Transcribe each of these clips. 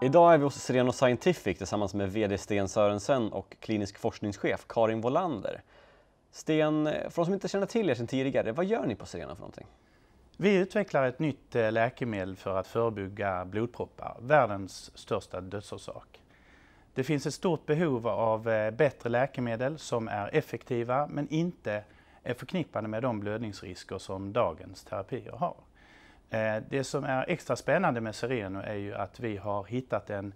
Idag är vi hos Sereno Scientific tillsammans med VD Sten Sörensen och klinisk forskningschef Karin Volander. Sten, eh, för de som inte känner till er sedan tidigare, vad gör ni på Sereno för någonting? Vi utvecklar ett nytt eh, läkemedel för att förebygga blodproppar, världens största dödsorsak. Det finns ett stort behov av eh, bättre läkemedel som är effektiva men inte är förknippade med de blödningsrisker som dagens terapier har. Eh, det som är extra spännande med Sereno är ju att vi har hittat en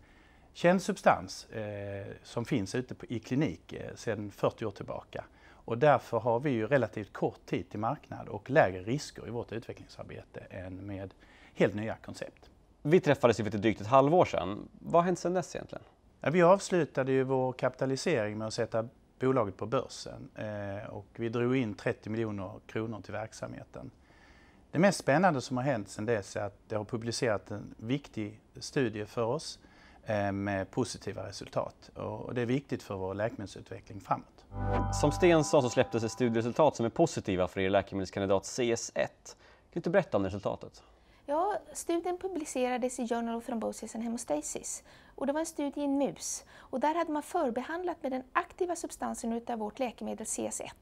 känd substans eh, som finns ute i klinik eh, sedan 40 år tillbaka. Och därför har vi ju relativt kort tid till marknad och lägre risker i vårt utvecklingsarbete än med helt nya koncept. Vi träffades ju för drygt ett halvår sedan. Vad har hänt sedan dess egentligen? Vi avslutade ju vår kapitalisering med att sätta bolaget på börsen och vi drog in 30 miljoner kronor till verksamheten. Det mest spännande som har hänt sedan dess är att det har publicerat en viktig studie för oss eh, med positiva resultat och det är viktigt för vår läkemedelsutveckling framåt. Som Sten sa så släpptes ett studieresultat som är positiva för er läkemedelskandidat CS1. Kan du inte berätta om resultatet? Ja, studien publicerades i Journal of Thrombosis and Hemostasis och det var en studie i en mus och där hade man förbehandlat med den aktiva substansen utav vårt läkemedel CS1.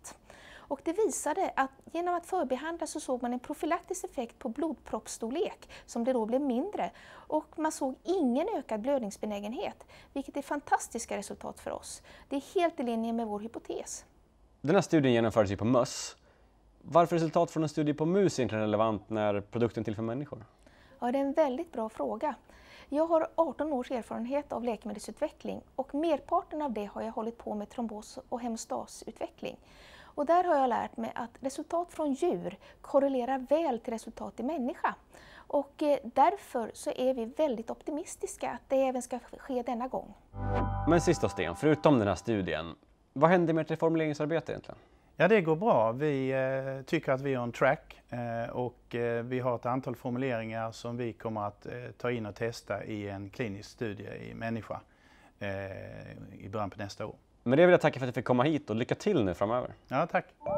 Och det visade att genom att förbehandla så såg man en profylaktisk effekt på blodproppsstorlek som det då blev mindre och man såg ingen ökad blödningsbenägenhet, vilket är fantastiska resultat för oss. Det är helt i linje med vår hypotes. Den här studien genomfördes ju på möss. Varför resultat från en studie på mus är inte relevant när produkten är till för människor? Ja, det är en väldigt bra fråga. Jag har 18 års erfarenhet av läkemedelsutveckling och merparten av det har jag hållit på med trombos och hemostasutveckling. Och där har jag lärt mig att resultat från djur korrelerar väl till resultat i människa. Och eh, därför så är vi väldigt optimistiska att det även ska ske denna gång. Men sista Sten, förutom den här studien, vad händer med ert formuleringsarbete egentligen? Ja, det går bra. Vi eh, tycker att vi är on track eh, och vi har ett antal formuleringar som vi kommer att ta in och testa i en klinisk studie i människa i början på nästa år. Med det vill jag tacka för att jag fick komma hit och lycka till nu framöver. Ja, tack.